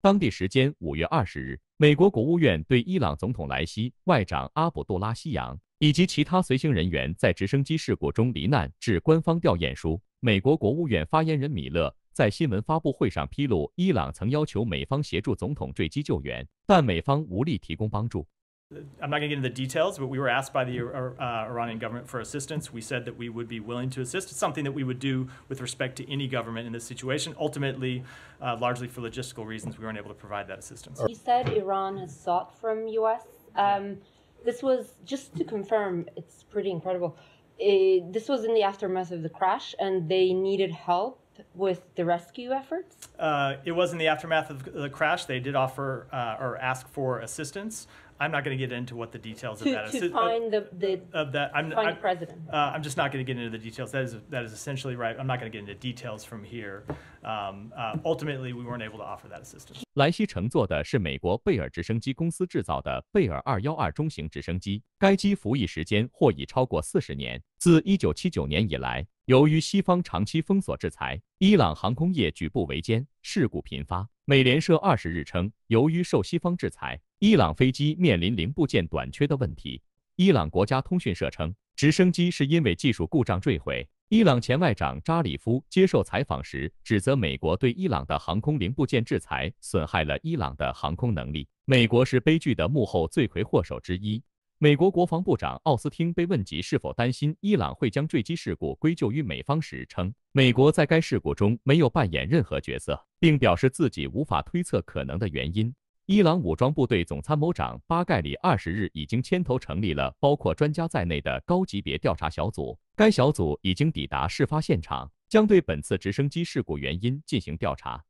当地时间五月二十日，美国国务院对伊朗总统莱西、外长阿卜杜拉西扬以及其他随行人员在直升机事故中罹难致官方调唁书。美国国务院发言人米勒在新闻发布会上披露，伊朗曾要求美方协助总统坠机救援，但美方无力提供帮助。I'm not going to get into the details, but we were asked by the uh, uh, Iranian government for assistance. We said that we would be willing to assist. It's something that we would do with respect to any government in this situation. Ultimately, uh, largely for logistical reasons, we weren't able to provide that assistance. You said Iran has sought from U.S. Um, this was, just to confirm, it's pretty incredible. It, uh, this was in the aftermath of the crash, and they needed help with the rescue efforts? Uh, it was in the aftermath of the crash. They did offer uh, or ask for assistance. I'm not going to get into what the details to, of that. To find the, the of that, I'm, find I'm, the president. Uh, I'm just not going to get into the details. That is that is essentially right. I'm not going to get into details from here. Um, uh, ultimately, we weren't able to offer that assistance. 莱西乘坐的是美国贝尔直升机公司制造的贝尔212中型直升机，该机服役时间或已超过40年。自1979年以来。由于西方长期封锁制裁，伊朗航空业举步维艰，事故频发。美联社二十日称，由于受西方制裁，伊朗飞机面临零部件短缺的问题。伊朗国家通讯社称，直升机是因为技术故障坠毁。伊朗前外长扎里夫接受采访时指责美国对伊朗的航空零部件制裁损害了伊朗的航空能力，美国是悲剧的幕后罪魁祸首之一。美国国防部长奥斯汀被问及是否担心伊朗会将坠机事故归咎于美方时称，美国在该事故中没有扮演任何角色，并表示自己无法推测可能的原因。伊朗武装部队总参谋长巴盖里二十日已经牵头成立了包括专家在内的高级别调查小组，该小组已经抵达事发现场，将对本次直升机事故原因进行调查。